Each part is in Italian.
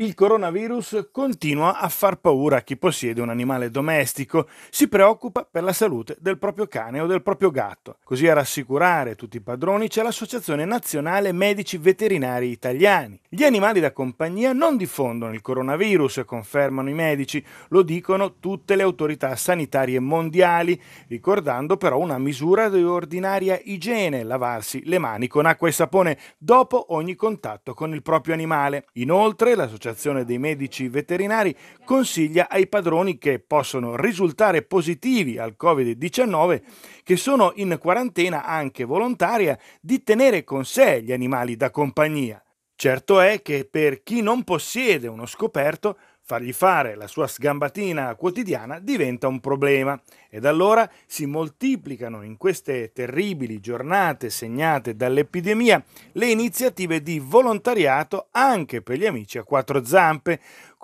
Il coronavirus continua a far paura a chi possiede un animale domestico, si preoccupa per la salute del proprio cane o del proprio gatto. Così a rassicurare tutti i padroni c'è l'Associazione Nazionale Medici Veterinari Italiani. Gli animali da compagnia non diffondono il coronavirus, confermano i medici, lo dicono tutte le autorità sanitarie mondiali, ricordando però una misura di ordinaria igiene, lavarsi le mani con acqua e sapone dopo ogni contatto con il proprio animale. Inoltre l'Associazione l'Associazione dei Medici Veterinari consiglia ai padroni che possono risultare positivi al Covid-19, che sono in quarantena anche volontaria, di tenere con sé gli animali da compagnia. Certo è che per chi non possiede uno scoperto Fargli fare la sua sgambatina quotidiana diventa un problema ed allora si moltiplicano in queste terribili giornate segnate dall'epidemia le iniziative di volontariato anche per gli amici a quattro zampe,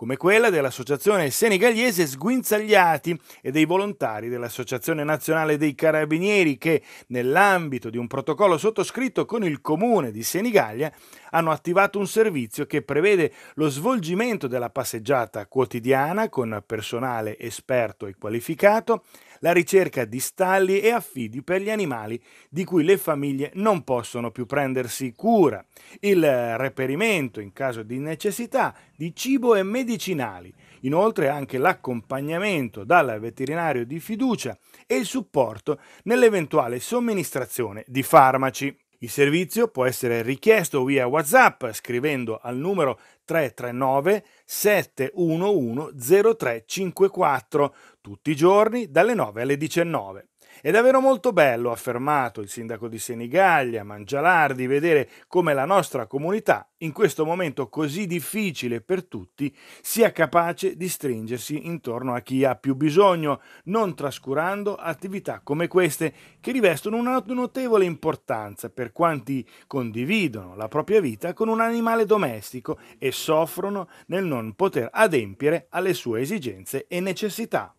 come quella dell'Associazione Senegaliese Sguinzagliati e dei volontari dell'Associazione Nazionale dei Carabinieri che, nell'ambito di un protocollo sottoscritto con il Comune di Senigallia, hanno attivato un servizio che prevede lo svolgimento della passeggiata quotidiana con personale esperto e qualificato, la ricerca di stalli e affidi per gli animali di cui le famiglie non possono più prendersi cura, il reperimento in caso di necessità di cibo e medicinali medicinali, inoltre anche l'accompagnamento dal veterinario di fiducia e il supporto nell'eventuale somministrazione di farmaci. Il servizio può essere richiesto via WhatsApp scrivendo al numero 339 711 0354 tutti i giorni dalle 9 alle 19. È davvero molto bello, ha affermato il sindaco di Senigallia, Mangialardi, vedere come la nostra comunità, in questo momento così difficile per tutti, sia capace di stringersi intorno a chi ha più bisogno, non trascurando attività come queste che rivestono una notevole importanza per quanti condividono la propria vita con un animale domestico e soffrono nel non poter adempiere alle sue esigenze e necessità.